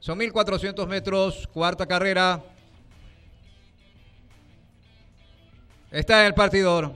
Son 1400 metros, cuarta carrera. Está en el partidor.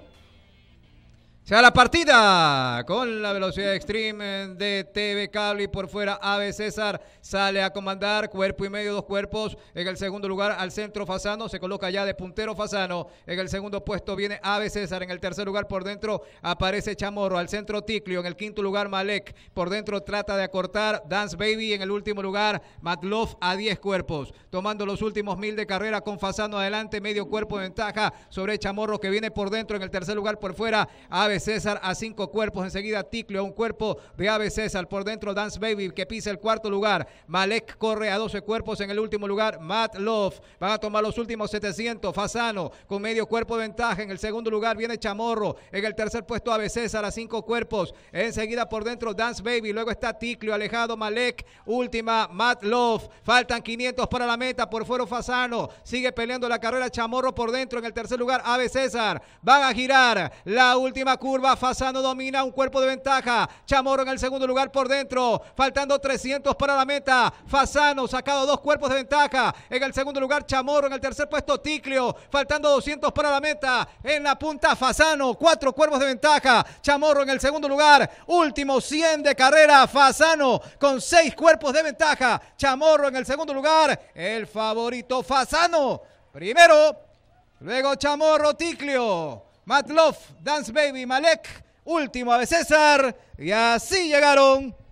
Se da la partida con la velocidad extreme de TV Cable y por fuera Ave César sale a comandar cuerpo y medio, dos cuerpos. En el segundo lugar al centro Fasano, se coloca ya de puntero Fasano. En el segundo puesto viene Ave César. En el tercer lugar por dentro aparece Chamorro. Al centro Ticlio. En el quinto lugar Malek. Por dentro trata de acortar Dance Baby. En el último lugar Matloff a 10 cuerpos. Tomando los últimos mil de carrera con Fasano adelante, medio cuerpo de ventaja sobre Chamorro que viene por dentro. En el tercer lugar por fuera Ave César a cinco cuerpos. Enseguida Ticlio a un cuerpo de Ave César. Por dentro Dance Baby que pisa el cuarto lugar. Malek corre a 12 cuerpos en el último lugar. Matt Love van a tomar los últimos 700. Fasano con medio cuerpo de ventaja. En el segundo lugar viene Chamorro. En el tercer puesto Ave César a cinco cuerpos. Enseguida por dentro Dance Baby. Luego está Ticlio, alejado Malek. Última Matt Love. Faltan 500 para la meta. Por fuera Fasano. Sigue peleando la carrera Chamorro por dentro. En el tercer lugar Ave César. Van a girar la última curva. Fasano domina un cuerpo de ventaja. Chamorro en el segundo lugar por dentro. Faltando 300 para la meta. Fasano sacado dos cuerpos de ventaja. En el segundo lugar Chamorro. En el tercer puesto Ticlio. Faltando 200 para la meta. En la punta Fasano. Cuatro cuerpos de ventaja. Chamorro en el segundo lugar. Último 100 de carrera. Fasano con seis cuerpos de ventaja. Chamorro en el segundo lugar. El favorito Fasano. Primero. Luego Chamorro Ticlio. Love, Dance Baby, Malek, último a César. Y así llegaron